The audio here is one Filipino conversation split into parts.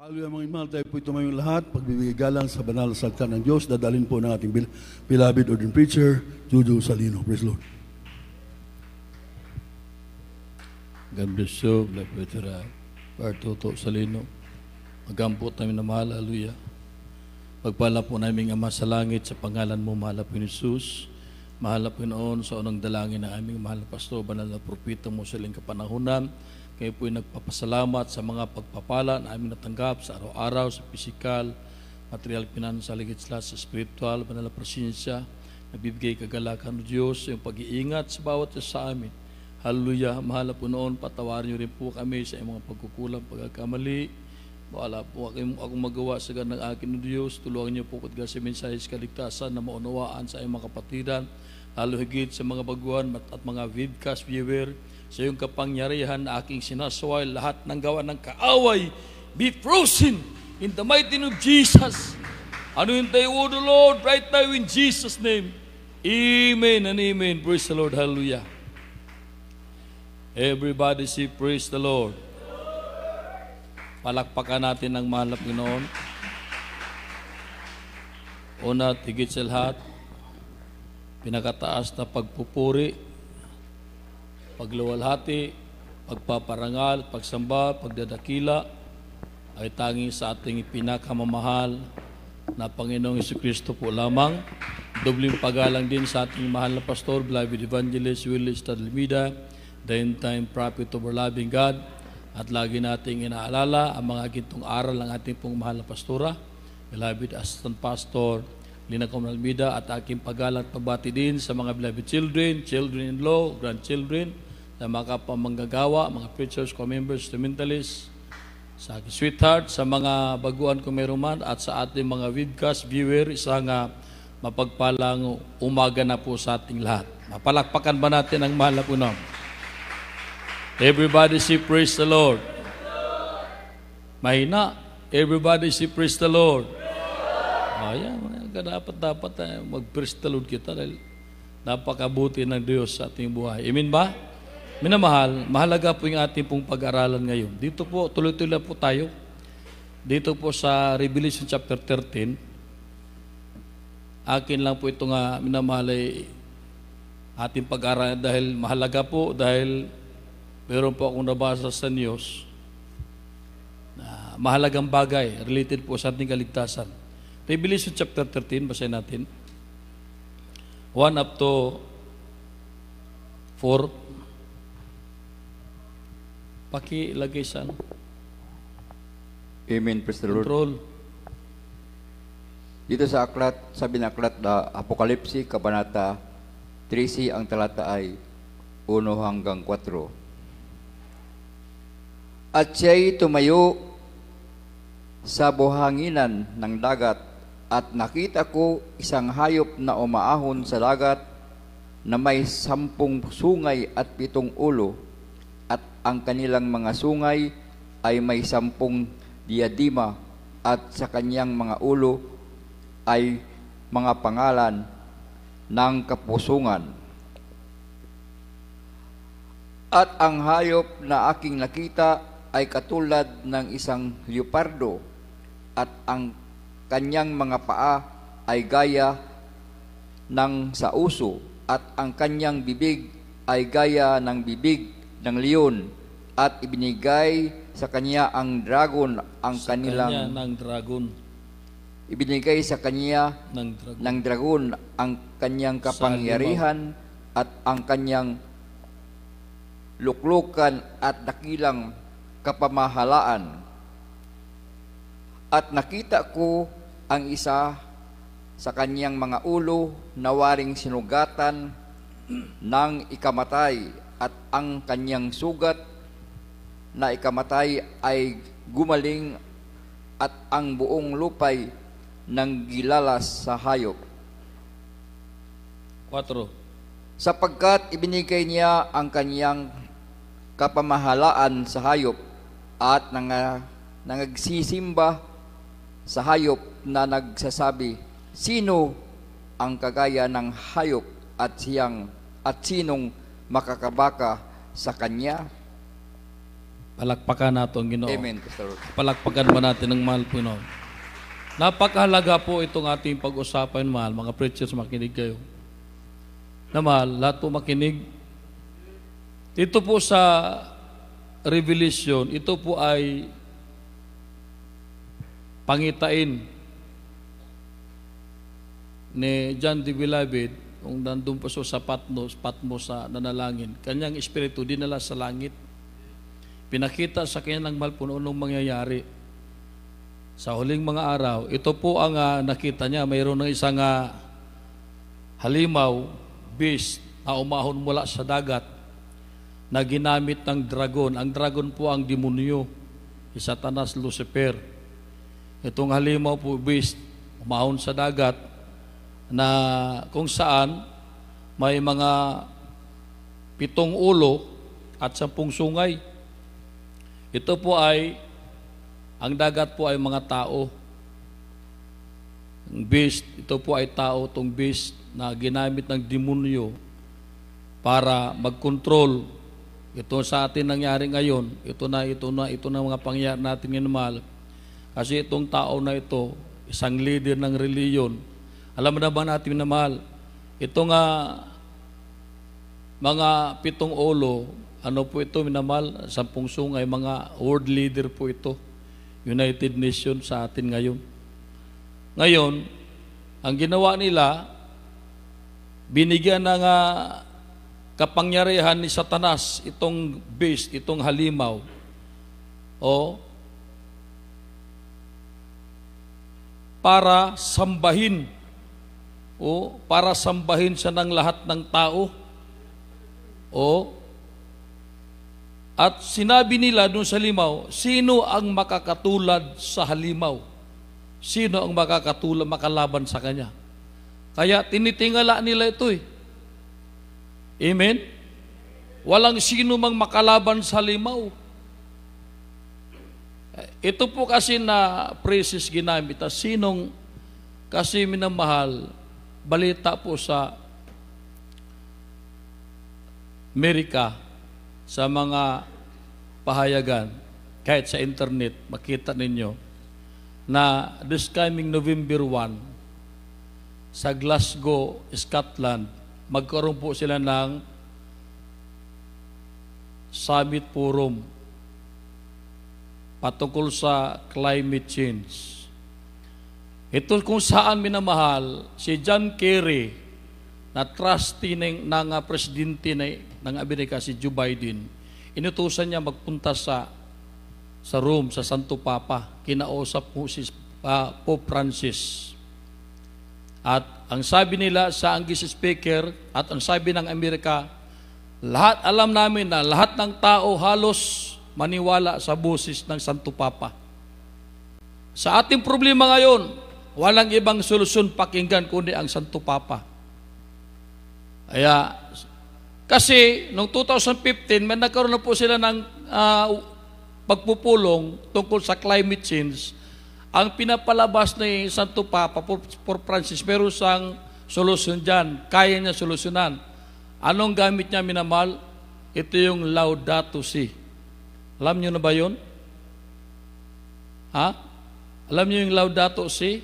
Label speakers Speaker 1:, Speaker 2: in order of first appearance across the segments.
Speaker 1: Hallelujah mga imal, tayo po tumayong lahat, pagbibigay galang sa banal na salita ng Diyos, dadalhin po ng ating beloved ordained preacher, Juju Salino. Praise Lord. God bless you, Black Veteran, Bartoto Salino. Magampot namin na mahal, hallelujah. Pagpala po namin Ama sa langit, sa pangalan mo, mahal po ni Jesus. Mahal po noon sa unang dalangin na aming mahal na pasto, banal na propito mo sa ilang kapanahunan. Kayo po nagpapasalamat sa mga pagpapala na aming natanggap sa araw-araw, sa pisikal, material, pinansa, legislat, sa spiritual, banal na presensya. Nagbibigay kagalakan ng Diyos yung pag-iingat sa bawat isa sa amin. Hallelujah. Mahal po noon, patawarin niyo rin po kami sa iyong mga pagkukulang, pagkakamali. Wala po ako akong magawa sa ganang akin ng Diyos. Tulungan niyo po kung sa mensahe sa kaligtasan na maunawaan sa iyong mga kapatidan. Lalo higit sa mga baguhan at mga vidcast viewer sa iyong kapangyarihan na aking sinasaway lahat ng gawa ng kaaway, be frozen in the mighty name of Jesus. Ano yung tayo, O Lord, right now in Jesus' name. Amen and amen. Praise the Lord. Hallelujah. Everybody say, Praise the Lord. Palakpakan natin ang mahal na Panginoon. Una, tigit sa lahat. Pinakataas na pagpupuri pagluwalhati, pagpaparangal, pagsamba, pagdadakila ay tanging sa ating pinakamamahal na Panginoong Isu Kristo po lamang. Dobling pagalang din sa ating mahal na pastor, Blavid Evangelist Willis Tadalmida, the end time prophet of our loving God. At lagi nating inaalala ang mga gintong aral ng ating pong mahal na pastora, Beloved Assistant Pastor Lina Comalmida at aking pagalang pabati din sa mga beloved children, children-in-law, grandchildren, sa mga pamanggagawa, mga preachers, co-members, instrumentalists, sa aking sweetheart, sa mga baguan ko meron man, at sa ating mga webcast viewer, isang mapagpalang umaga na po sa ating lahat. Mapalakpakan ba natin ang mahal na punam? Everybody say praise the Lord. Mahina. Everybody say praise the Lord. Ayan, ah, dapat dapat eh, mag-praise the Lord kita dahil napakabuti ng Diyos sa ating buhay. Amen ba? Minamahal, mahalaga po yung ating pong pag-aralan ngayon. Dito po, tuloy-tuloy po tayo. Dito po sa Revelation chapter 13. Akin lang po ito nga, minamahal ay ating pag-aralan dahil mahalaga po, dahil meron po akong nabasa sa news na mahalagang bagay related po sa ating kaligtasan. Revelation chapter 13, basahin natin. 1 up to 4 pakilagay sa ano?
Speaker 2: Amen, praise the Lord. Control. Dito sa aklat, sabi ng aklat na Apokalipsi, Kabanata 13, ang talata ay 1 hanggang 4. At siya'y tumayo sa buhanginan ng dagat at nakita ko isang hayop na umaahon sa dagat na may sampung sungay at pitong ulo at ang kanilang mga sungay ay may sampung diadema at sa kanyang mga ulo ay mga pangalan ng kapusungan. At ang hayop na aking nakita ay katulad ng isang leopardo at ang kanyang mga paa ay gaya ng sa uso at ang kanyang bibig ay gaya ng bibig ng leon at ibinigay sa kanya ang dragon ang sa kanilang kanya ng dragon ibinigay sa kanya ng dragon, ng dragon ang kanyang kapangyarihan at ang kanyang luklukan at dakilang kapamahalaan. At nakita ko ang isa sa kanyang mga ulo na waring sinugatan ng ikamatay at ang kanyang sugat na ikamatay ay gumaling at ang buong lupay ng gilalas sa hayop. 4. Sapagkat ibinigay niya ang kanyang kapamahalaan sa hayop at nang, nangagsisimba sa hayop na nagsasabi, Sino ang kagaya ng hayop at siyang at sinong makakabaka sa Kanya.
Speaker 1: Palakpakan nato ang Ginoo. Amen, Pastor. Palakpakan ba natin ng mahal po, Pinoon? Napakahalaga po itong ating pag-usapan, mahal. Mga preachers, makinig kayo. Na mahal, lahat po makinig. Ito po sa Revelation, ito po ay pangitain ni John the Beloved Nung nandun po siya sa Patmos, Patmos sa nanalangin, kanyang espiritu dinala sa langit. Pinakita sa kanya ng mahal po noong mangyayari. Sa huling mga araw, ito po ang uh, nakita niya. Mayroon ng isang uh, halimaw, beast, na umahon mula sa dagat na ginamit ng dragon. Ang dragon po ang demonyo, si Satanas Lucifer. Itong halimaw po, beast, umahon sa dagat, na kung saan may mga pitong ulo at sampung sungay. Ito po ay, ang dagat po ay mga tao. Ang beast, ito po ay tao, itong beast na ginamit ng demonyo para magkontrol. Ito sa atin nangyari ngayon, ito na, ito na, ito na mga pangyayari natin ngayon, mahal. Kasi itong tao na ito, isang leader ng reliyon, alam na ba natin na mahal? Ito nga mga pitong ulo, ano po ito minamal? Sampung sungay, mga world leader po ito. United Nations sa atin ngayon. Ngayon, ang ginawa nila, binigyan ng uh, kapangyarihan ni Satanas itong beast, itong halimaw. O, para sambahin o para sambahin siya ng lahat ng tao o at sinabi nila doon sa limaw, sino ang makakatulad sa halimaw? Sino ang makakatulad, makalaban sa kanya? Kaya tinitingala nila ito eh. Amen? Walang sino mang makalaban sa limaw. Ito po kasi na praises ginamit. At sinong kasi minamahal, balita po sa Amerika sa mga pahayagan, kahit sa internet, makita ninyo, na this coming November 1, sa Glasgow, Scotland, magkaroon po sila ng summit forum patungkol sa climate change. Ito kung saan minamahal si John Kerry na trustee ng, ng ah, presidente na, ng Amerika, si Joe Biden, inutusan niya magpunta sa sa Rome, sa Santo Papa. Kinausap po si uh, Pope Francis. At ang sabi nila sa English speaker at ang sabi ng Amerika, lahat alam namin na lahat ng tao halos maniwala sa boses ng Santo Papa. Sa ating problema ngayon, Walang ibang solusyon pakinggan kundi ang Santo Papa. Kaya, kasi noong 2015, may nagkaroon na po sila ng uh, pagpupulong tungkol sa climate change. Ang pinapalabas ni Santo Papa for, Francis, meron siyang solusyon dyan. Kaya niya solusyonan. Anong gamit niya, minamal? Ito yung Laudato Si. Alam niyo na ba yun? Ha? Alam niyo yung Laudato Si?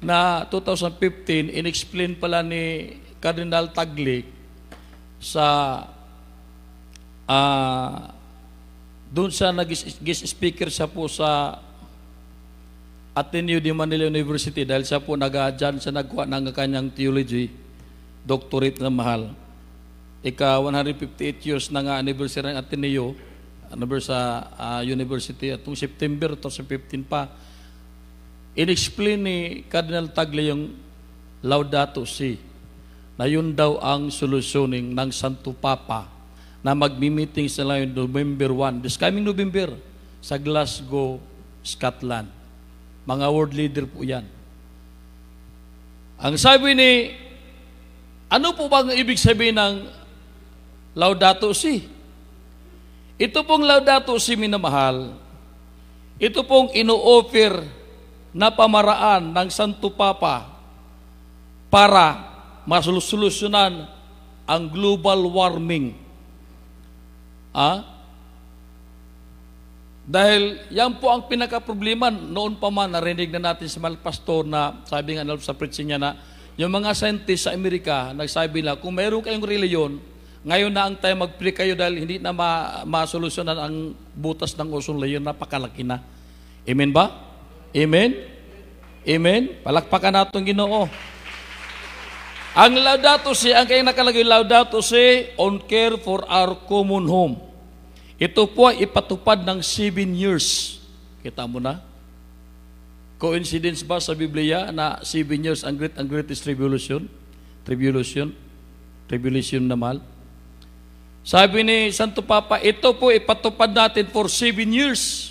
Speaker 1: na 2015, inexplain pala ni Cardinal Taglik sa uh, doon sa nag-guest speaker siya po sa Ateneo de Manila University dahil siya po nag-adyan siya nagkuha ng kanyang theology doctorate na mahal. Ika 158 years na nga anniversary ng Ateneo, anniversary sa uh, university at September 2015 pa inexplain ni Cardinal Tagle yung Laudato Si na yun daw ang solusyoning ng Santo Papa na magmi-meeting sila yung November 1, this coming November, sa Glasgow, Scotland. Mga world leader po yan. Ang sabi ni, ano po bang ibig sabihin ng Laudato Si? Ito pong Laudato Si, minamahal, ito pong ino-offer na pamaraan ng Santo Papa para masolusyonan ang global warming. Ah? Dahil yan po ang pinaka-problema. Noon pa man, narinig na natin sa Malpastor na sabi nga sa preaching niya na yung mga scientist sa Amerika, nagsabi na kung mayroon kayong reliyon, ngayon na ang tayo mag kayo dahil hindi na ma- masolusyonan ang butas ng ozone layer, napakalaki na. Amen ba? Amen? Amen? Palakpakan natong ginoo. Ang laudato si, ang kayong nakalagay laudato si, on care for our common home. Ito po ay ipatupad ng 7 years. Kita mo na? Coincidence ba sa Biblia na 7 years ang, great, ang greatest tribulation? Tribulation? Tribulation na mahal? Sabi ni Santo Papa, ito po ipatupad natin for 7 years.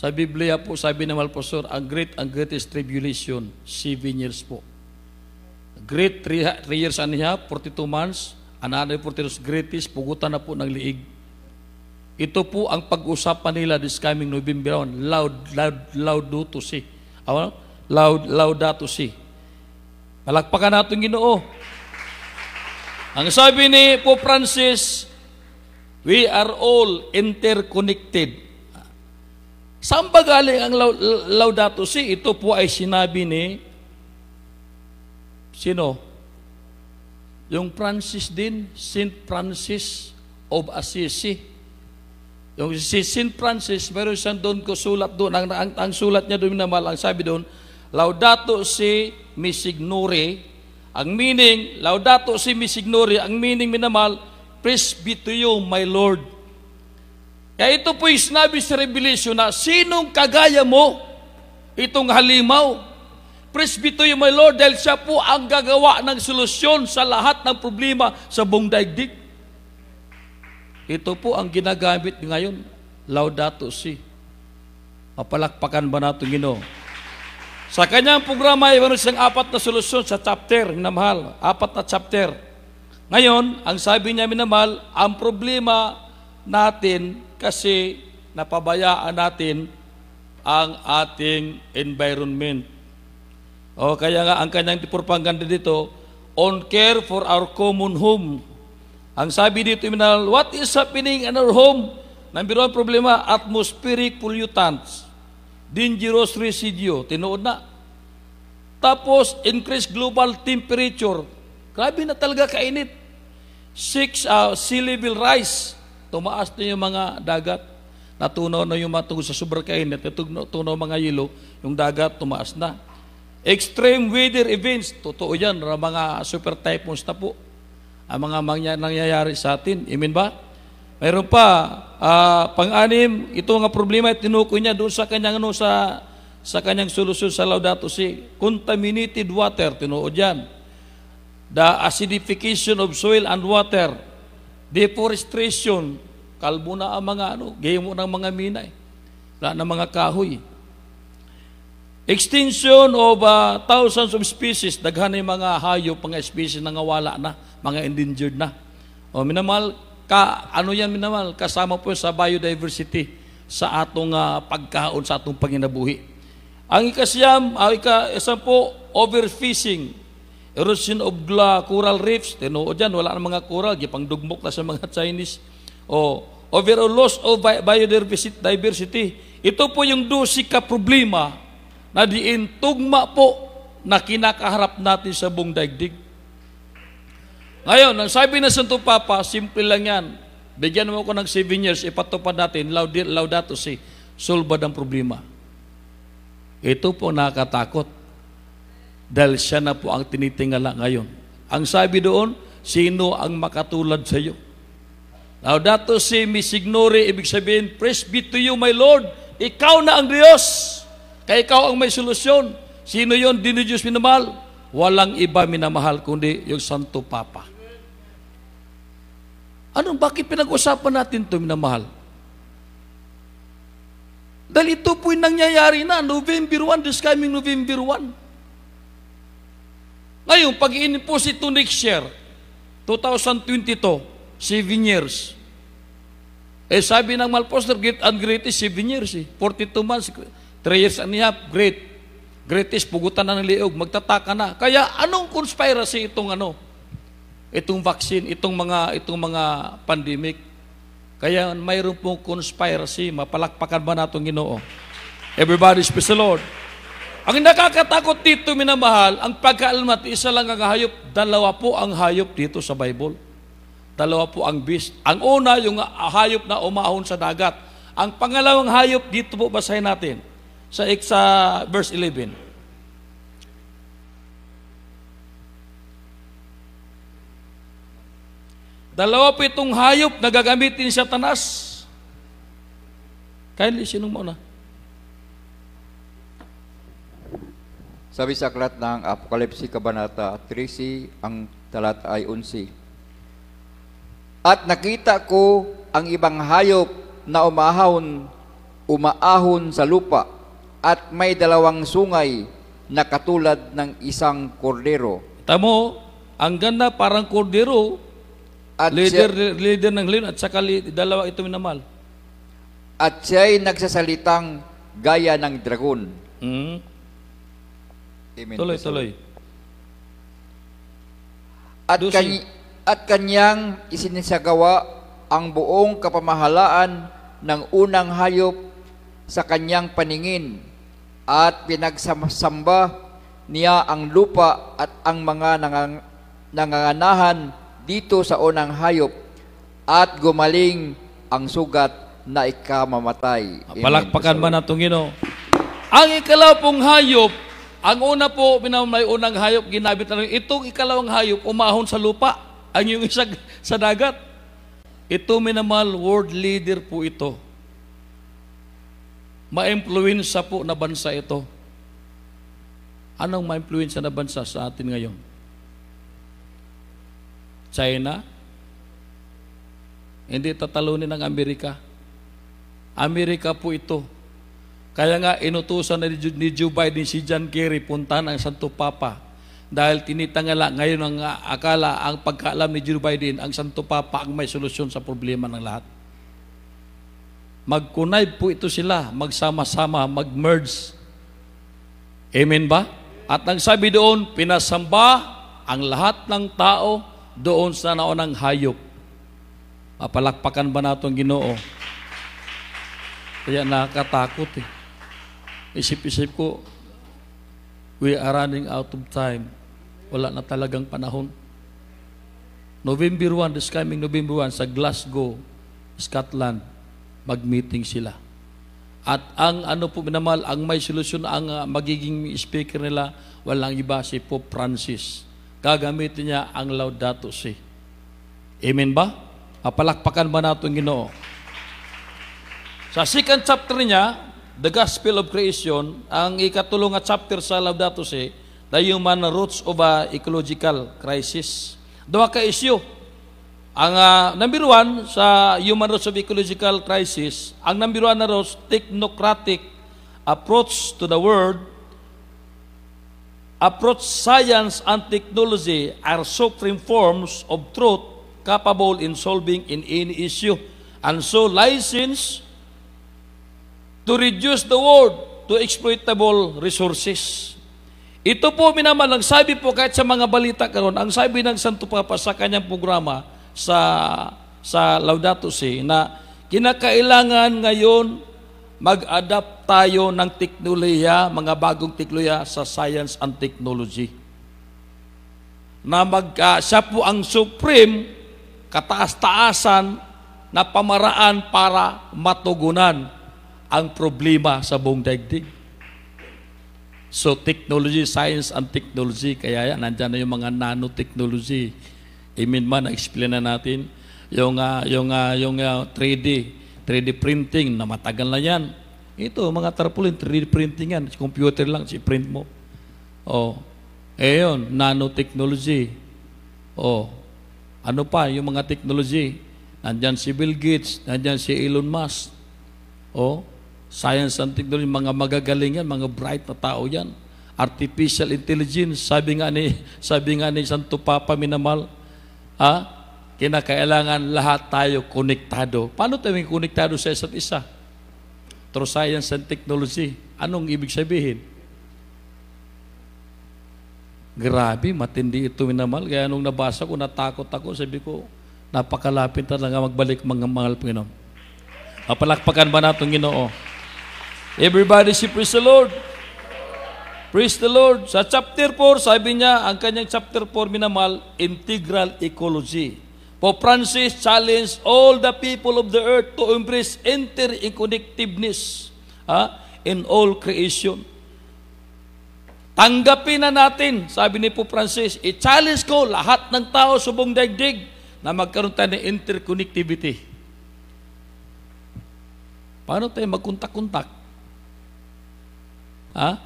Speaker 1: Sa Biblia po, sabi ng Malposor, ang great and greatest tribulation, 7 years po. Great 3 years and a half, 42 months. Another 42 greatest, pugutan na po ng liig. Ito po ang pag-usapan nila this coming November 1. Loud, loud, loud to see. Ano? Loud, loud to see. Palakpakan natin ginoo. Ang sabi ni Pope Francis, we are all interconnected Saan ba galing ang Laudato Si? Ito po ay sinabi ni sino? Yung Francis din, St. Francis of Assisi. Yung si St. Francis, meron siyang doon ko sulat doon. Ang, ang, ang sulat niya doon minamahal, ang sabi doon, Laudato si Misignore. Ang meaning, Laudato si Misignore, ang meaning minamahal, Praise be to you, my Lord kaya ito po'y sinabi sa Revelation na sinong kagaya mo itong halimaw? Presbito yung my Lord dahil siya po ang gagawa ng solusyon sa lahat ng problema sa buong daigdig. Ito po ang ginagamit ngayon, Laudato Si. Mapalakpakan ba natin Ginoo? Sa kanyang programa ay meron siyang apat na solusyon sa chapter, minamahal, apat na chapter. Ngayon, ang sabi niya minamahal, ang problema natin kasi napabayaan natin ang ating environment. O kaya nga ang kanyang propaganda dito, on care for our common home. Ang sabi dito, Iminal, what is happening in our home? Number one problema, atmospheric pollutants, dangerous residue, tinuod na. Tapos, increased global temperature. Grabe na talaga kainit. Six, uh, sea level rise. Tumaas na yung mga dagat. Natunaw na yung mga sa sa sobrakainit. Natunaw mga yelo. Yung dagat, tumaas na. Extreme weather events. Totoo yan. Mga super typhoons na po. Ang mga nangyayari sa atin. Amen ba? Mayroon pa. Uh, Pang-anim, ito nga problema ay tinukoy niya doon sa kanyang ano, sa sa kanyang solusyon sa Laudato Si. Contaminated water, tinuod yan. The acidification of soil and water Deforestation, kalbo na ang mga ano, gayo ng mga minay. Eh. Wala na mga kahoy. Extinction of uh, thousands of species, daghan ng mga hayop, mga species na nawala na, mga endangered na. O oh, minamal, ka, ano yan minamal, kasama po sa biodiversity sa atong uh, pagkaon, sa atong panginabuhi. Ang ikasiyam, ang po, overfishing, Erosion of gla, coral reefs, tinuod dyan, wala na mga coral, gipangdugmok na sa mga Chinese. O, overall loss of biodiversity. Ito po yung dosi ka problema na diin tugma po na kinakaharap natin sa buong daigdig. Ngayon, ang sabi na Santo Papa, simple lang yan. Bigyan mo ako ng 7 years, ipatupad natin, laudato si, solve ng problema. Ito po nakatakot. Dahil siya na po ang tinitingala ngayon. Ang sabi doon, sino ang makatulad sa iyo? Laudato si Miss Ignore, ibig sabihin, Praise be to you, my Lord. Ikaw na ang Diyos. Kaya ikaw ang may solusyon. Sino yon? Di ni Diyos minamahal. Walang iba minamahal, kundi yung Santo Papa. Anong bakit pinag-usapan natin ito, minamahal? Dahil ito po'y nangyayari na, November 1, this coming November 1. Ngayon, pag i-impose ito next year, 2022, 7 years. Eh sabi ng Malposter, great and greatest, 7 years eh. 42 months, 3 years and a half, great. Greatest, pugutan na ng liog, magtataka na. Kaya anong conspiracy itong ano? Itong vaccine, itong mga, itong mga pandemic. Kaya mayroon pong conspiracy, mapalakpakan ba natong ginoo? Everybody, praise the Lord. Ang nakakatakot dito, minamahal, ang pagkaalmat, isa lang ang hayop. Dalawa po ang hayop dito sa Bible. Dalawa po ang beast. Ang una, yung hayop na umahon sa dagat. Ang pangalawang hayop, dito po basahin natin. Sa, sa verse 11. Dalawa po itong hayop na gagamitin sa tanas. Kindly, sinong muna?
Speaker 2: Sabi sa aklat ng Apokalipsi Kabanata 13, ang talat ay 11. At nakita ko ang ibang hayop na umahon, umaahon sa lupa at may dalawang sungay na katulad ng isang kordero.
Speaker 1: Tamo, ang ganda parang kordero, at leader, siya, leader ng leon at saka dalawa ito minamal.
Speaker 2: At ay nagsasalitang gaya ng dragon. Mm. Amen. Tuloy, tuloy. At, kany- at kanyang isinisagawa ang buong kapamahalaan ng unang hayop sa kanyang paningin at pinagsamba niya ang lupa at ang mga nangang- nanganganahan dito sa unang hayop at gumaling ang sugat na ikamamatay. Palakpakan man ba natong Ginoo?
Speaker 1: Ang ikalapong hayop ang una po, may unang hayop, ginabit na rin. Itong ikalawang hayop, umahon sa lupa. Ang yung isang sa dagat. Ito, minamal, world leader po ito. Ma-influensya po na bansa ito. Anong ma-influensya na bansa sa atin ngayon? China? Hindi tatalunin ng Amerika. Amerika po ito kaya nga inutusan na ni Joe Biden si John Kerry puntahan ang Santo Papa dahil tinitangala ngayon ang akala ang pagkaalam ni Joe Biden ang Santo Papa ang may solusyon sa problema ng lahat. Magkunay po ito sila, magsama-sama, mag-merge. Amen ba? At ang sabi doon, pinasamba ang lahat ng tao doon sa naonang hayop. Mapalakpakan ba natong ginoo? Kaya nakakatakot eh. Isip-isip ko, we are running out of time. Wala na talagang panahon. November 1, this coming November 1, sa Glasgow, Scotland, mag-meeting sila. At ang ano po minamahal, ang may solusyon, ang uh, magiging speaker nila, walang iba si Pope Francis. Gagamitin niya ang Laudato Si. Amen ba? Apalakpakan ba natin Ginoo? Sa second chapter niya, The Gospel of Creation, ang ikatulong at chapter sa Laudato Si, the human roots of a ecological crisis. Doha ka isyu. Ang uh, number one sa human roots of ecological crisis, ang number one na roots, technocratic approach to the world, approach science and technology are supreme forms of truth capable in solving in any issue. And so license to reduce the world to exploitable resources. Ito po minamal, ang sabi po kahit sa mga balita karon, ang sabi ng Santo Papa sa kanyang programa sa sa Laudato Si na kinakailangan ngayon mag-adapt tayo ng teknolohiya, mga bagong teknolohiya sa science and technology. Na mag, uh, siya po ang supreme kataas-taasan na pamaraan para matugunan ang problema sa buong daigdig. So technology, science and technology, kaya yan, nandyan na yung mga nanotechnology. I mean man, na-explain na natin yung, uh, yung, uh, yung uh, 3D, 3D printing, na matagal na yan. Ito, mga tarpaulin, 3D printing yan. Computer lang, si print mo. Oh. ayun, nanotechnology. Oh. Ano pa, yung mga technology. Nandyan si Bill Gates, nandyan si Elon Musk. Oh. Science and technology, mga magagaling yan, mga bright na tao yan. Artificial intelligence, sabi nga ni, sabi nga ni Santo Papa Minamal, ha? kinakailangan lahat tayo konektado. Paano tayo konektado sa isa't isa? Through science and technology. Anong ibig sabihin? Grabe, matindi ito minamal. Kaya nung nabasa ko, natakot ako. Sabi ko, napakalapit talaga magbalik mga mahal Panginoon. Mapalakpakan ba natin Ginoo? Everybody say, Praise the Lord. Praise the Lord. Sa chapter 4, sabi niya, ang kanyang chapter 4 minamal, integral ecology. Pope Francis challenged all the people of the earth to embrace inter ha, in all creation. Tanggapin na natin, sabi ni Pope Francis, i-challenge ko lahat ng tao sa buong daigdig na magkaroon tayo ng interconnectivity. Paano tayo magkontak-kontak? Ha?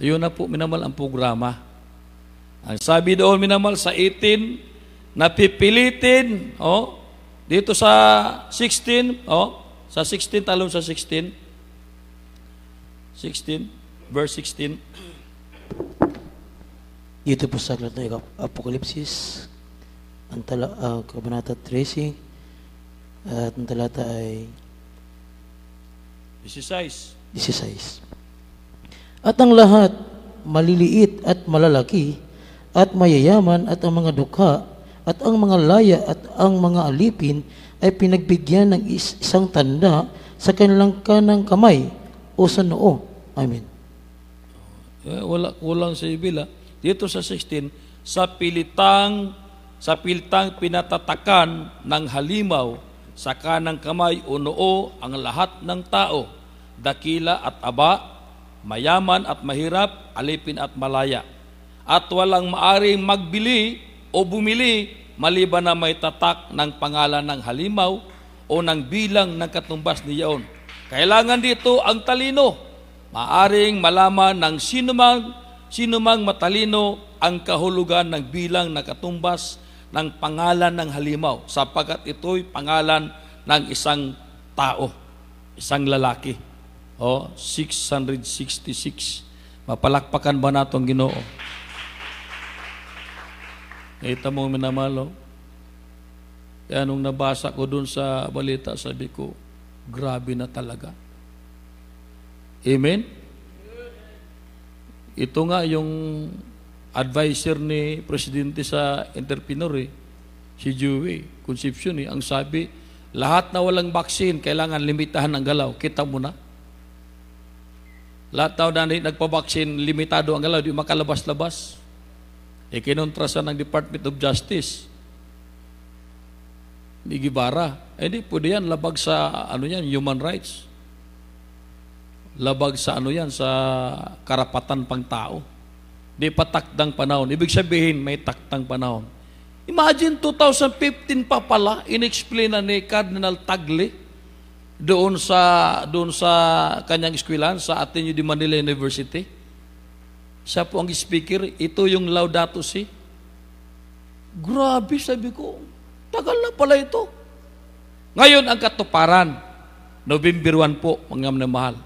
Speaker 1: Ayun na po, minamal ang programa. Ang sabi doon, minamal, sa 18, napipilitin, oh, dito sa 16, oh, sa 16, talong sa 16, 16, verse 16. Dito po sa aklat ng Apokalipsis, ang tala, uh, kabanata 13, at ang talata ay 16. 16. At ang lahat, maliliit at malalaki, at mayayaman at ang mga dukha, at ang mga laya at ang mga alipin ay pinagbigyan ng isang tanda sa kanilang kanang kamay o sa noo. Amen. Eh, wala kulang sa ibila. Dito sa 16, sa pilitang sa pilitang pinatatakan ng halimaw sa kanang kamay o noo ang lahat ng tao dakila at aba, mayaman at mahirap, alipin at malaya. At walang maaring magbili o bumili maliban na may tatak ng pangalan ng halimaw o ng bilang ng katumbas niyaon. Kailangan dito ang talino. Maaring malaman ng sinumang, sinumang matalino ang kahulugan ng bilang na katumbas ng pangalan ng halimaw sapagkat ito'y pangalan ng isang tao, isang lalaki. O, 666. Mapalakpakan ba natong ginoo? Kita mo minamalo. Kaya nung nabasa ko dun sa balita, sabi ko, grabe na talaga. Amen? Ito nga yung advisor ni Presidente sa entrepreneur eh, si Dewey, conception eh, ang sabi, lahat na walang vaccine, kailangan limitahan ang galaw. Kita mo na. Lahat daw na nagpabaksin, limitado ang galaw, di makalabas-labas. sa ng Department of Justice. Ni Gibara. Eh di, pwede yan, labag sa ano yan, human rights. Labag sa ano yan, sa karapatan pang tao. Di patakdang panahon. Ibig sabihin, may taktang panahon. Imagine 2015 pa pala, inexplain na ni Cardinal Tagle doon sa doon sa kanyang eskwelahan sa Ateneo de Manila University. Siya po ang speaker. Ito yung Laudato Si. Grabe, sabi ko. Tagal na pala ito. Ngayon ang katuparan. November 1 po, mga mahal.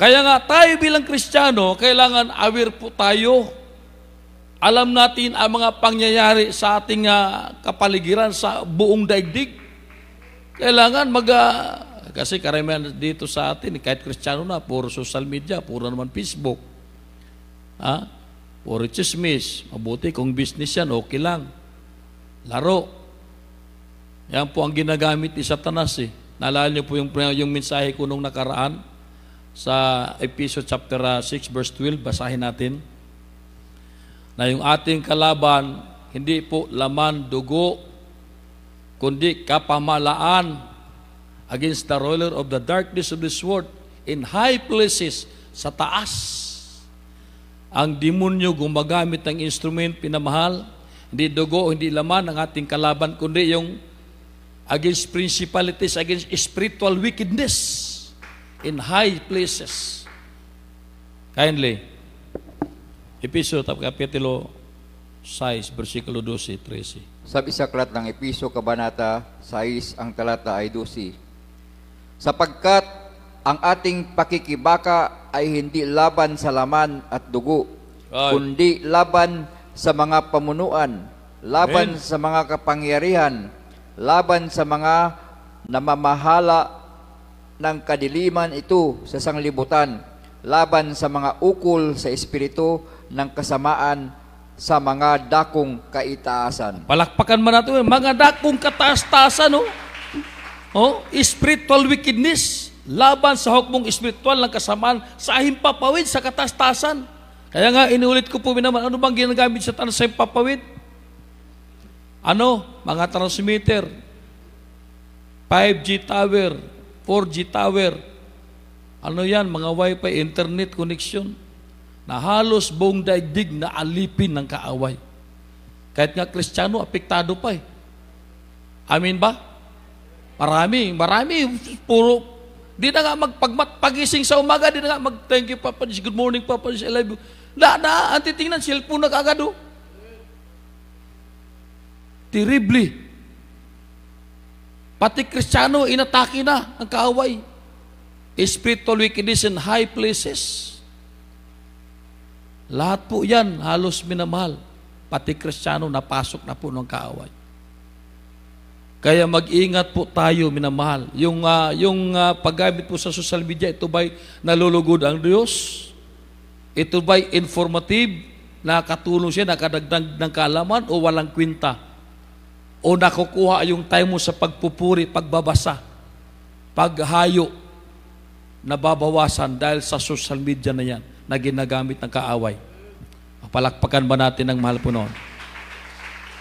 Speaker 1: Kaya nga tayo bilang Kristiyano, kailangan aware po tayo. Alam natin ang mga pangyayari sa ating uh, kapaligiran sa buong daigdig. Kailangan mag... Uh, kasi karamihan dito sa atin, kahit kristyano na, puro social media, puro naman Facebook. Ha? Puro chismis. Mabuti kung business yan, okay lang. Laro. Yan po ang ginagamit ni Satanas eh. Naalala niyo po yung, yung mensahe ko nung nakaraan sa Episode chapter 6 ah, verse 12, basahin natin. Na yung ating kalaban, hindi po laman, dugo, kundi kapamalaan against the ruler of the darkness of this world in high places, sa taas. Ang demonyo gumagamit ng instrument, pinamahal, hindi dugo, hindi laman ang ating kalaban, kundi yung against principalities, against spiritual wickedness in high places. Kindly, Episode of Kapitulo 6, versikulo 12, 13
Speaker 2: sa bisaklat ng Episo Kabanata 6, ang talata ay 12. Sapagkat ang ating pakikibaka ay hindi laban sa laman at dugo, Ay. kundi laban sa mga pamunuan, laban Amen. sa mga kapangyarihan, laban sa mga namamahala ng kadiliman ito sa sanglibutan, laban sa mga ukol sa espiritu ng kasamaan sa mga dakong kaitaasan. Palakpakan man natin, eh, mga dakong kataas-taasan, no? Oh. oh, spiritual
Speaker 1: wickedness, laban sa hukmong spiritual ng kasamaan sa himpapawid sa katastasan. Kaya nga, inuulit ko po minaman, ano bang ginagamit sa tanas sa himpapawid? Ano? Mga transmitter, 5G tower, 4G tower, ano yan, mga wifi, internet connection na halos buong daigdig na alipin ng kaaway. Kahit nga kristyano, apektado pa eh. Amin ba? Marami, marami. Puro, di na nga magpagmat, sa umaga, di na nga mag-thank you, Papa good morning, Papa Jesus, I love you. Na, na, ang titingnan, cellphone na kagad oh. Terribly. Pati kristyano, inatake na ang kaaway. in Spiritual wickedness in high places lahat po yan, halos minamahal. Pati kristyano, napasok na po ng kaaway. Kaya mag-ingat po tayo, minamahal. Yung, uh, yung uh, paggamit po sa social media, ito ba'y nalulugod ang Diyos? Ito ba'y informative? Nakatulong siya, nakadagdag ng kalaman o walang kwinta? O nakukuha yung time mo sa pagpupuri, pagbabasa, paghayo, nababawasan dahil sa social media na yan na ginagamit ng kaaway. Palakpakan ba natin ng mahal po noon?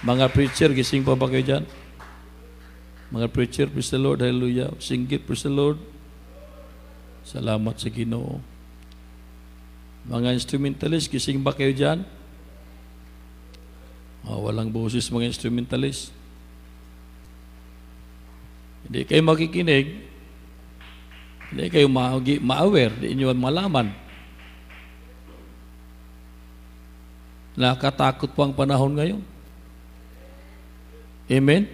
Speaker 1: Mga preacher, gising po ba kayo dyan? Mga preacher, praise the Lord, hallelujah. Singgit, praise the Lord. Salamat sa Ginoo. Mga instrumentalist, gising ba kayo dyan? Oh, walang boses mga instrumentalist. Hindi kayo makikinig. Hindi kayo ma-aware. Hindi nyo malaman. Nakatakot po ang panahon ngayon. Amen?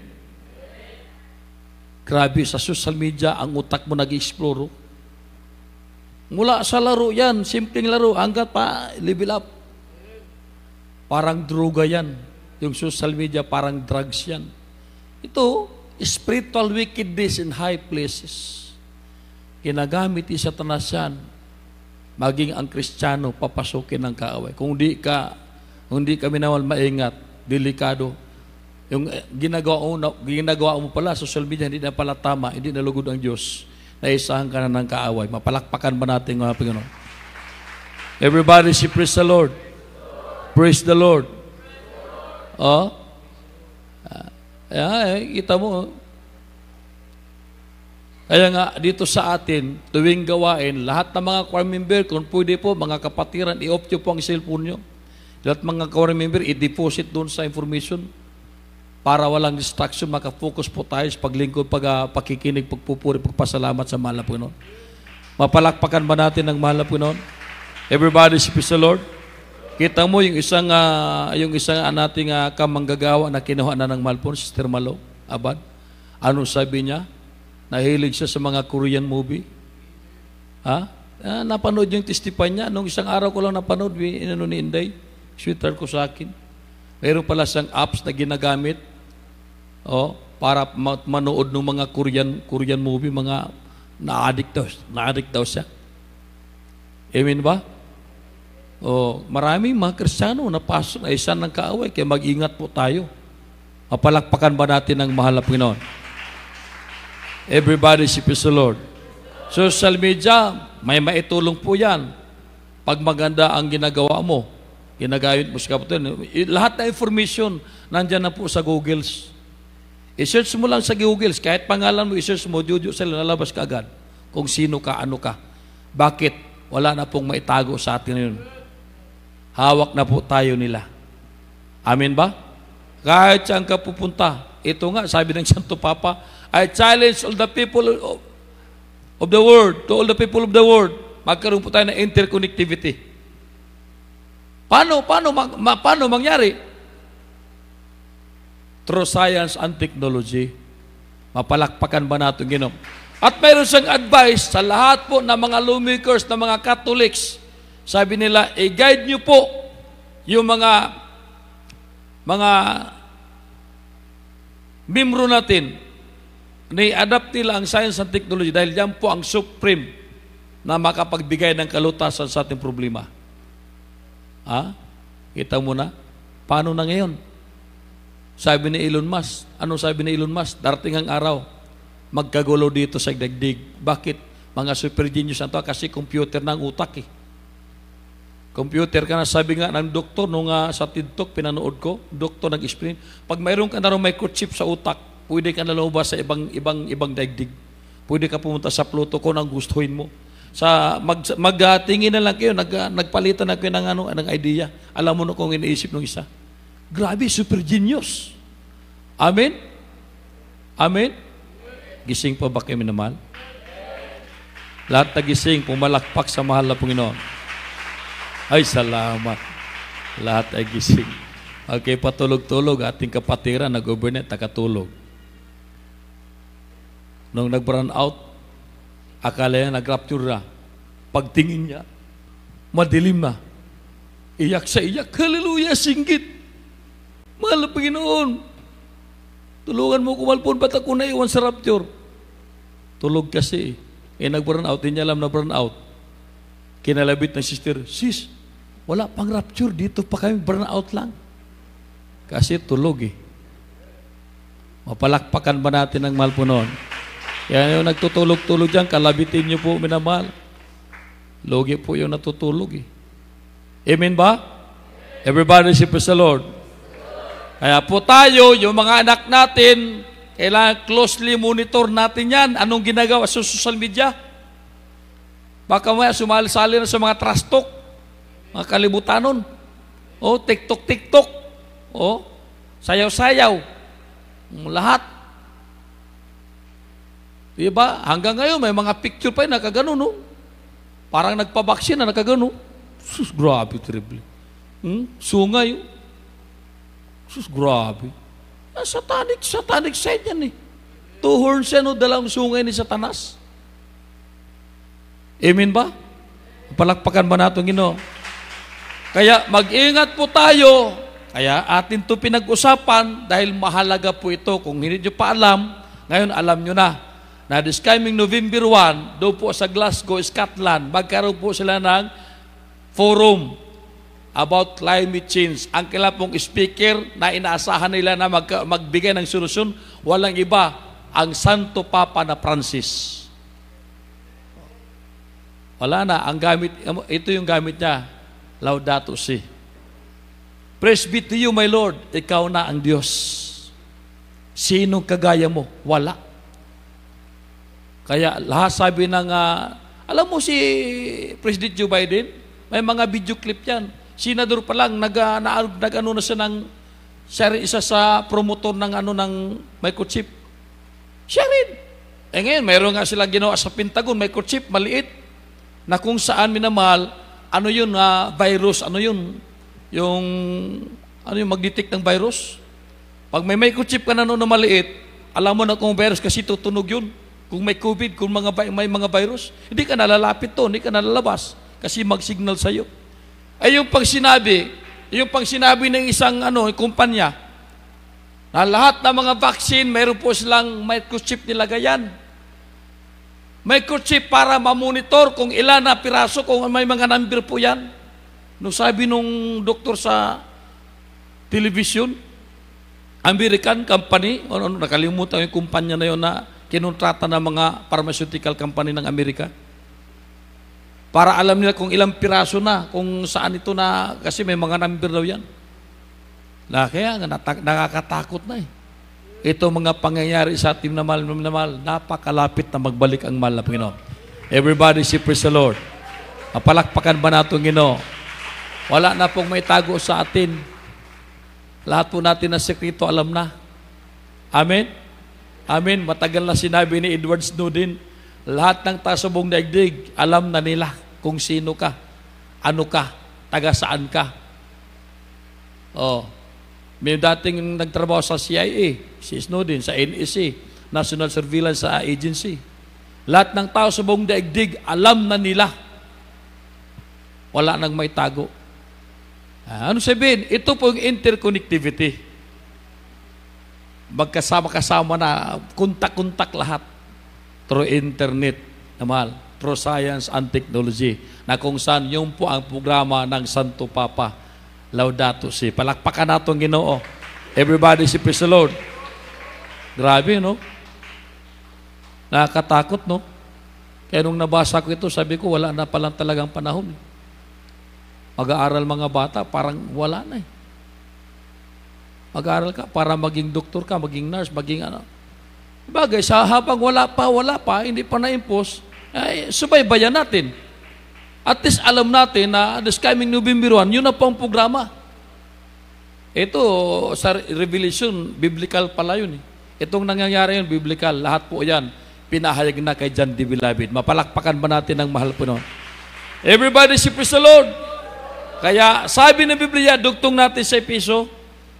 Speaker 1: Grabe, sa social media, ang utak mo nag-explore. Oh. Mula sa laro yan, simpleng laro, hanggat pa, level up. Parang droga yan. Yung social media, parang drugs yan. Ito, spiritual wickedness in high places. Kinagamit ni Satanas yan. Maging ang Kristiyano, papasukin ng kaaway. Kung di ka kung kami naman maingat, delikado. Yung eh, ginagawa mo, ginagawa mo pala, social media, hindi na pala tama, hindi na lugod ang Diyos. Naisahan ka na ng kaaway. Mapalakpakan ba natin mga Panginoon? Everybody, she praise the Lord. Praise the Lord. Oh? Ah, eh, kita mo, oh. kaya nga, dito sa atin, tuwing gawain, lahat ng mga choir member, kung pwede po, mga kapatiran, i-off po ang cellphone nyo. Lahat mga kawan member, i-deposit doon sa information para walang distraction, makafocus po tayo sa paglingkod, pag, uh, pakikinig, pagpupuri, pagpasalamat sa mahal na Panginoon. Mapalakpakan ba natin ang mahal na Panginoon? Everybody, speak the Lord. Kita mo yung isang uh, yung isang uh, nating uh, kamanggagawa na kinuha na ng Malpon, Sister Malo, Abad. Ano sabi niya? Nahilig siya sa mga Korean movie. Ha? Ah, napanood yung testify niya. Nung isang araw ko lang napanood, inano ni Inday. Sweetheart ko sa akin. Meron pala siyang apps na ginagamit oh, para manood ng mga Korean, Korean movie, mga na-addict daw, na-addict daw siya. Amen ba? Oh, maraming mga Kristiyano na paso na isa ng kaaway, kaya mag-ingat po tayo. Mapalakpakan ba natin ang mahal na Panginoon? Everybody, si the Lord. Social media, may maitulong po yan. Pag maganda ang ginagawa mo, Ginagayod mo sa kapatid. Lahat na information nandyan na po sa Googles. I-search mo lang sa Googles. Kahit pangalan mo, i-search mo, diyo-diyo sila lalabas ka agad. Kung sino ka, ano ka. Bakit? Wala na pong maitago sa atin yun. Hawak na po tayo nila. Amen ba? Kahit saan ka pupunta. Ito nga, sabi ng Santo Papa, I challenge all the people of, of the world, to all the people of the world, magkaroon po tayo ng interconnectivity. Paano, paano, mag, ma, paano mangyari? Through science and technology, mapalakpakan ba natin ginom? At mayroon siyang advice sa lahat po ng mga lawmakers, ng mga Catholics. Sabi nila, i-guide niyo po yung mga mga mimro natin ni-adapt nila ang science and technology dahil yan po ang supreme na makapagbigay ng kalutasan sa ating problema. Ha? Kita mo na? Paano na ngayon? Sabi ni Elon Musk, ano sabi ni Elon Musk? Darating ang araw, magkagulo dito sa dagdig. Bakit? Mga super genius na to, kasi computer na ang utak eh. Computer ka na, sabi nga ng doktor, nung uh, sa TikTok pinanood ko, doktor nag-explain, pag mayroon ka na rin microchip sa utak, pwede ka na lumabas sa ibang, ibang, ibang daigdig. Pwede ka pumunta sa Pluto kung ang gustuhin mo. Sa mag, magtingin na lang kayo, nag, nagpalitan na kayo ng, ano, ng idea. Alam mo na kung iniisip ng isa. Grabe, super genius. Amen? Amen? Gising pa ba kayo minamahal? Lahat na gising, pumalakpak sa mahal na Panginoon. Ay, salamat. Lahat ay gising. Okay, patulog-tulog. Ating kapatiran na government nakatulog. Nung nag-brown out, Akala niya nag-rapture na. Pagtingin niya, madilim na. Iyak sa iyak, hallelujah, singgit. Mahal na Panginoon. Tulungan mo kumalpon, ba't ako naiwan sa rapture? Tulog kasi. Eh, nag-burn out. Hindi alam na burn out. Kinalabit ng sister, Sis, wala pang rapture dito pa kami burn out lang. Kasi tulog eh. Mapalakpakan ba natin ang malpunon? Yan yung nagtutulog-tulog dyan, kalabitin niyo po, minamahal. Lugi po yung natutulog eh. Amen ba? Everybody ship the Lord. Kaya po tayo, yung mga anak natin, kailangan closely monitor natin yan. Anong ginagawa sa social media? Baka may sumali na sa mga trust talk, mga kalibutanon. O, oh, TikTok, TikTok. O, oh, sayaw-sayaw. Lahat. Di diba? Hanggang ngayon, may mga picture pa yun, nakagano, no? Parang nagpabaksin na nakagano. Sus, grabe, terrible. Hmm? Sungay. Sus, grabe. Ah, satanic, satanic side yan eh. Two horns yan, no? dalawang sungay ni Satanas. Amen ba? Palakpakan ba natin, Gino? Kaya mag-ingat po tayo. Kaya atin to pinag-usapan dahil mahalaga po ito. Kung hindi nyo pa alam, ngayon alam nyo na na this coming November 1, do po sa Glasgow, Scotland, magkaroon po sila ng forum about climate change. Ang kila pong speaker na inaasahan nila na mag, magbigay ng solusyon, walang iba, ang Santo Papa na Francis. Wala na, ang gamit, ito yung gamit niya, Laudato Si. Praise be to you, my Lord, ikaw na ang Diyos. Sino kagaya mo? Wala. Kaya lahat sabi ng, uh, alam mo si President Joe Biden, may mga video clip yan. Senador pa lang, nag, uh, na, nag ano na siya ng, siya rin isa sa promotor ng ano ng microchip. Siya rin. Eh ngayon, mayroon nga sila ginawa sa Pentagon, microchip, maliit, na kung saan minamahal, ano yun, uh, virus, ano yun, yung, ano yung magdetect ng virus. Pag may microchip ka na noon na maliit, alam mo na kung virus kasi tutunog yun. Kung may COVID, kung mga, may mga virus, hindi ka nalalapit to, hindi ka nalalabas kasi mag-signal sa'yo. Ay eh, yung pag sinabi, yung pag sinabi ng isang ano, kumpanya, na lahat ng mga vaccine, mayroon po silang microchip nilagayan. Microchip para mamonitor kung ilan na piraso, kung may mga number po yan. No, sabi nung doktor sa television, American company, ano, ano nakalimutan yung kumpanya na yon na kinontrata ng mga pharmaceutical company ng Amerika? Para alam nila kung ilang piraso na, kung saan ito na, kasi may mga number daw yan. Na kaya nga, nakakatakot na eh. Ito mga pangyayari sa atin na mahal, na mahal, napakalapit na magbalik ang mahal na Panginoon. Everybody, say praise the Lord. Mapalakpakan ba natong Ginoo? Wala na pong may tago sa atin. Lahat po natin na sekreto alam na. Amen? Amen. Matagal na sinabi ni Edward Snowden, lahat ng tasubong daigdig, alam na nila kung sino ka, ano ka, taga saan ka. Oh, may dating nagtrabaho sa CIA, si Snowden, sa NSA, e National Surveillance Agency. Lahat ng tao sa buong daigdig, alam na nila. Wala nang may tago. Ah, ano sabihin? Ito po yung interconnectivity magkasama-kasama na, kontak-kontak lahat through internet naman mahal, through science and technology, na kung saan yung po ang programa ng Santo Papa Laudato Si. Palakpakan natin ginoo. Everybody si Praise the Lord. Grabe, no? Nakakatakot, no? Kaya nung nabasa ko ito, sabi ko, wala na palang talagang panahon. Eh. Mag-aaral mga bata, parang wala na eh. Mag-aral ka para maging doktor ka, maging nurse, maging ano. Bagay, sa habang wala pa, wala pa, hindi pa na-impose, ay, eh, subaybayan natin. At least alam natin na this coming November 1, yun na po ang programa. Ito, sa Revelation, biblical pala yun. Eh. Itong nangyayari yun, biblical. Lahat po yan, pinahayag na kay John D. Bilabid. Mapalakpakan ba natin ang mahal po noon? Everybody, si praise the Lord. Kaya sabi ng Biblia, dugtong natin sa piso,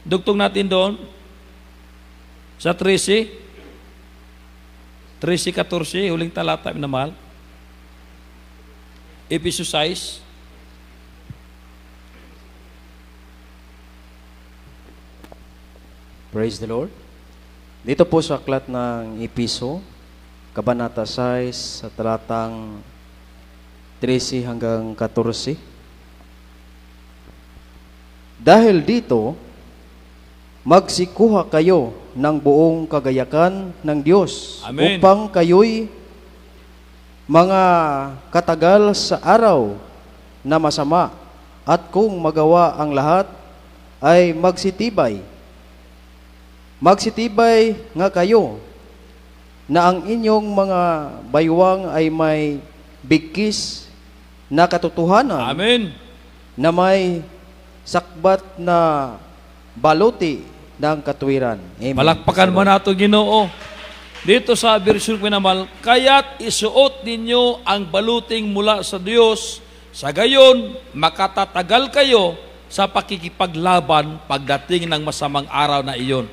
Speaker 1: Dugtong natin doon sa 13, 13, 14, huling talata, minamahal. Ephesians 6,
Speaker 2: Praise the Lord. Dito po sa aklat ng Episo, Kabanata 6, sa talatang 13 hanggang 14. Dahil dito, magsikuha kayo ng buong kagayakan ng Diyos Amen. upang kayo'y mga katagal sa araw na masama at kung magawa ang lahat ay magsitibay. Magsitibay nga kayo na ang inyong mga baywang ay may bigkis na katotohanan. Amen. Na may sakbat na baluti dang katwiran. Amen. Palakpakan mo nato
Speaker 1: Ginoo. Dito sa version minamahal, kaya't isuot ninyo ang baluting mula sa Diyos, sa gayon makatatagal kayo sa pakikipaglaban pagdating ng masamang araw na iyon.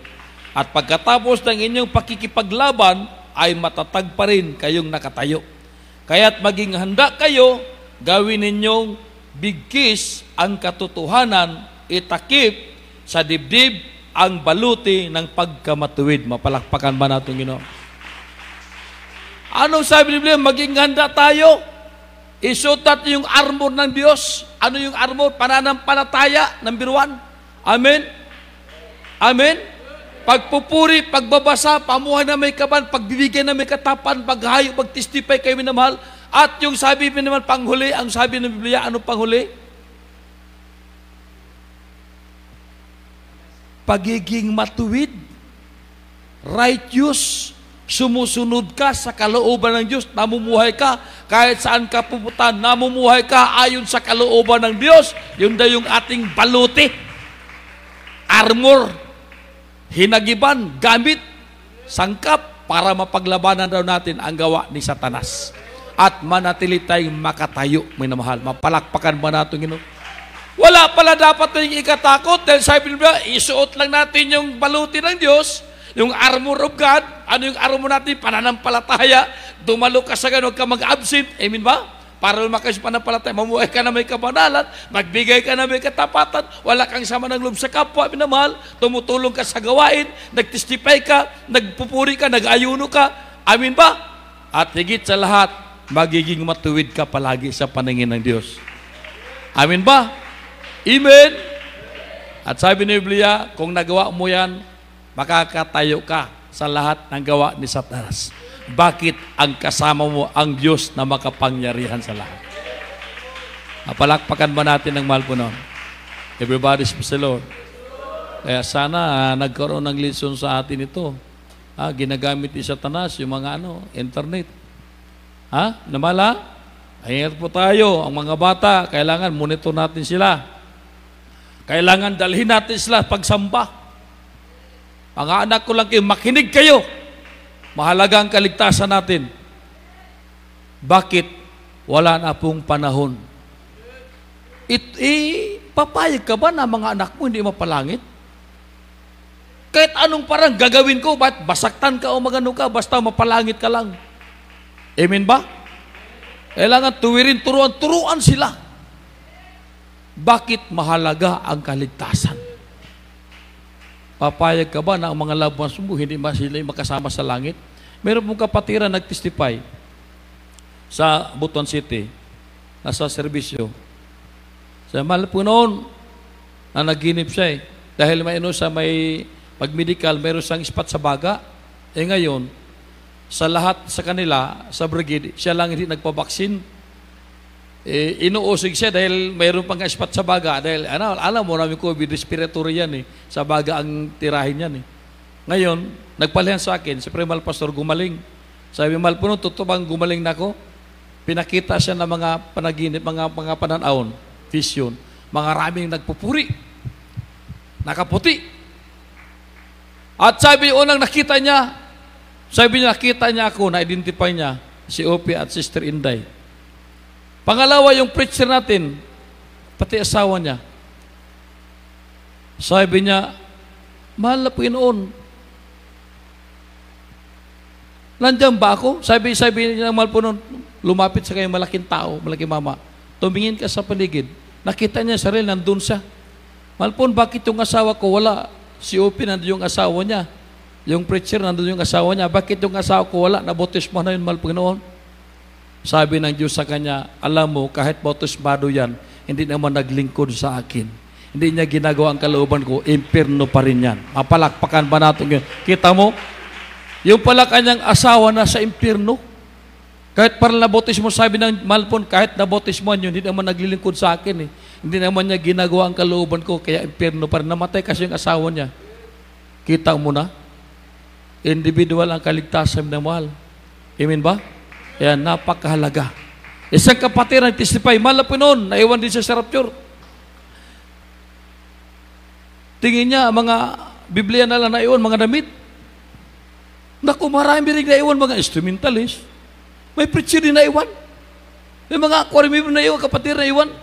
Speaker 1: At pagkatapos ng inyong pakikipaglaban ay matatag pa rin kayong nakatayo. Kaya't maging handa kayo, gawin ninyong bigkis ang katotohanan, itakip sa dibdib ang baluti ng pagkamatuwid. Mapalakpakan ba natin Ginoo? Ano sabi ni Biblia? Maging handa tayo. Isuot natin yung armor ng Diyos. Ano yung armor? Pananampalataya, number one. Amen? Amen? Pagpupuri, pagbabasa, pamuha na may kaban, pagbibigay na may katapan, paghayo, pagtistipay kayo minamahal. At yung sabi naman panghuli, ang sabi ng Biblia, ano panghuli? pagiging matuwid, righteous, sumusunod ka sa kalooban ng Diyos, namumuhay ka, kahit saan ka pupunta, namumuhay ka ayon sa kalooban ng Diyos, yun daw yung ating baluti, armor, hinagiban, gamit, sangkap, para mapaglabanan daw natin ang gawa ni Satanas at manatili tayong makatayo, minamahal. Mapalakpakan ba natin, Ginoon? Wala pala dapat tayong ikatakot dahil sabi nila, isuot lang natin yung baluti ng Diyos, yung armor of God, ano yung armor natin, pananampalataya, dumalo ka sa ganun, ka mag-absent, amen ba? Para lumakas pananampalataya, mamuhay ka na may kabanalan, magbigay ka na may katapatan, wala kang sama ng loob sa kapwa, minamahal, tumutulong ka sa gawain, nagtistipay ka, nagpupuri ka, nag nagayuno ka, amen ba? At higit sa lahat, magiging matuwid ka palagi sa paningin ng Diyos. Amen ba? Amen? At sabi ni Biblia, kung nagawa mo yan, makakatayo ka sa lahat ng gawa ni Satanas. Bakit ang kasama mo ang Diyos na makapangyarihan sa lahat? Napalakpakan ba natin ng mahal po noon? Everybody's for the Lord. Kaya sana ah, nagkaroon ng lesson sa atin ito. Ah, ginagamit ni Satanas yung mga ano, internet. Ha? namala? Ayun po tayo, ang mga bata, kailangan monitor natin sila. Kailangan dalhin natin sila pagsamba. Mga anak ko lang kayo, makinig kayo. Mahalaga ang kaligtasan natin. Bakit wala na pong panahon? It, eh, papayag ka ba na mga anak mo hindi mapalangit? Kahit anong parang gagawin ko, ba't basaktan ka o magano ka, basta mapalangit ka lang. Amen ba? Kailangan tuwirin, turuan, turuan sila. Bakit mahalaga ang kaligtasan? Papayag ka ba na ang mga loved ones mo, hindi ba sila makasama sa langit? Meron pong kapatira nagtestify sa Buton City, nasa serbisyo. Sa mahal po noon, na naginip siya eh. Dahil may, ano, sa may pag-medical, meron siyang spot sa baga. Eh ngayon, sa lahat sa kanila, sa brigade, siya lang hindi nagpabaksin eh, inuusig siya dahil mayroon pang spot sa baga. Dahil ano, alam mo namin COVID respiratory yan eh. Sa baga ang tirahin yan eh. Ngayon, nagpalihan sa akin, si Primal Pastor gumaling. Sabi, Mal Puno, totoo bang gumaling na ako? Pinakita siya ng mga panaginip, mga, mga pananaon, vision. Mga raming nagpupuri. Nakaputi. At sabi, unang nakita niya, sabi niya, nakita niya ako, na-identify niya si Opie at Sister Inday. Pangalawa, yung preacher natin, pati asawa niya. Sabi niya, mahal na Panginoon. Nandiyan ba ako? Sabi, sabi niya ng mahal po noon, lumapit sa kayo malaking tao, malaking mama. Tumingin ka sa paligid. Nakita niya sarili, nandun siya. Mahal po, bakit yung asawa ko wala? Si Opie, nandun yung asawa niya. Yung preacher, nandun yung asawa niya. Bakit yung asawa ko wala? Nabotis mo na yun, mahal Panginoon. Sabi ng Diyos sa kanya, alam mo, kahit bautismado yan, hindi naman naglingkod sa akin. Hindi niya ginagawa ang kalooban ko, impirno pa rin yan. Mapalakpakan ba natin yun? Kita mo, yung pala kanyang asawa na sa impirno, kahit para nabotismo, sabi ng Malpon, kahit nabotismo yun, hindi naman naglilingkod sa akin eh. Hindi naman niya ginagawa ang kalooban ko, kaya impirno pa rin. Namatay kasi yung asawa niya. Kita mo na, individual ang kaligtasan ng mahal. Amen ba? Kaya napakahalaga. Isang kapatid na testify, malapin noon, naiwan din siya sa rapture. Tingin niya, mga Biblia na lang naiwan, mga damit. Naku, marami rin naiwan, mga instrumentalist. May preacher din naiwan. May mga korimim na iwan, kapatid na iwan.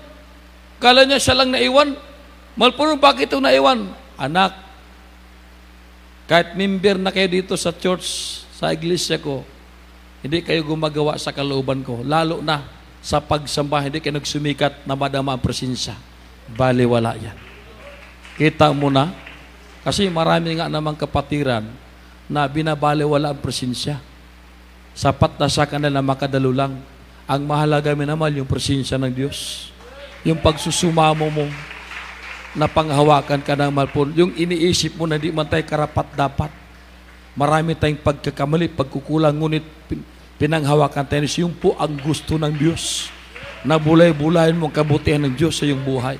Speaker 1: Kala niya siya lang naiwan. Malpuro, bakit ito naiwan? Anak, kahit member na kayo dito sa church, sa iglesia ko, hindi kayo gumagawa sa kalooban ko. Lalo na sa pagsamba, hindi kayo nagsumikat na madama ang presensya. Baliwala yan. Kita mo na, kasi marami nga namang kapatiran na binabaliwala ang presensya. Sapat na sa kanila makadalulang. Ang mahalaga minamal yung presensya ng Diyos. Yung pagsusumamo mo na panghawakan ka ng malpun. Yung iniisip mo na di man tayo karapat-dapat Marami tayong pagkakamali, pagkukulang, ngunit pinanghawakan tayo sa yung po ang gusto ng Diyos. Nabulay-bulayan mo ang kabutihan ng Diyos sa iyong buhay.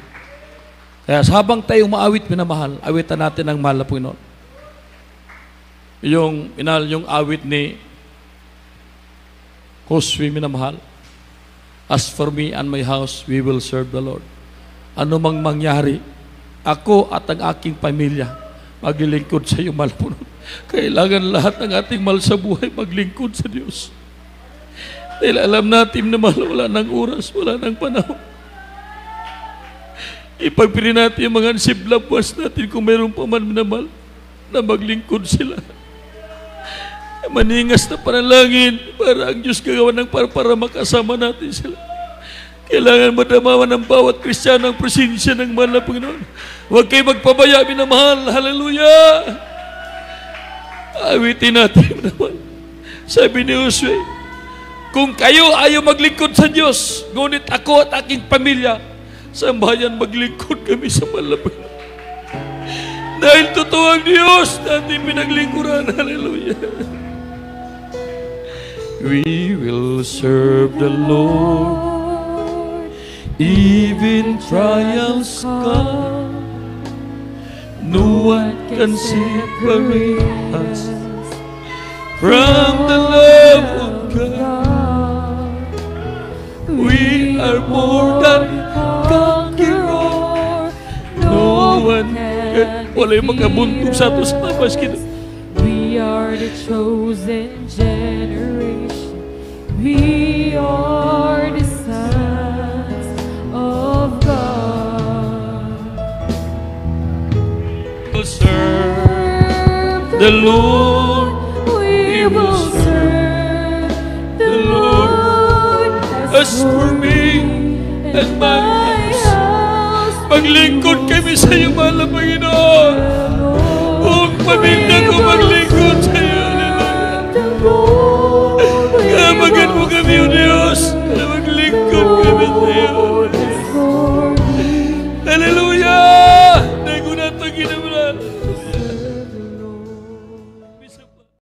Speaker 1: Kaya habang tayo maawit, minamahal, awitan natin ang mahal na Panginoon. Yung, inal, yung awit ni Josue, minamahal. As for me and my house, we will serve the Lord. Ano mang mangyari, ako at ang aking pamilya, magilingkod sa iyong mahal malapunod. Kailangan lahat ng ating mahal sa buhay maglingkod sa Diyos. Dahil alam natin na mahal, wala ng oras, wala ng panahon. Ipagpili natin yung mga ansiblabuas natin kung mayroon pa man minamahal na maglingkod sila. Maningas na panalangin para ang Diyos gagawa ng para, para makasama natin sila. Kailangan madamawan ng bawat Kristiyano ang presensya ng mahal na Panginoon. Huwag kayo magpabaya, minamahal. Hallelujah! Awitin natin naman. Sabi ni Josue, kung kayo ayaw maglingkod sa Diyos, ngunit ako at aking pamilya, sa bayan maglingkod kami sa malapit. Dahil totoo ang Diyos na ating pinaglingkuran. Hallelujah. We will serve the Lord even trials come. No one can separate us
Speaker 2: from the love
Speaker 1: of God. We are more than conquerors. No one can boleh mengabuntung satu sama kita. We are the chosen generation. We are the Lord we will serve. The Lord as for me and my house. Maglingkod kami sa iyo, mahal Panginoon. Huwag pamindang ko sa iyo. Kamagan mo kami, O Diyos, kami sa iyo. Hallelujah.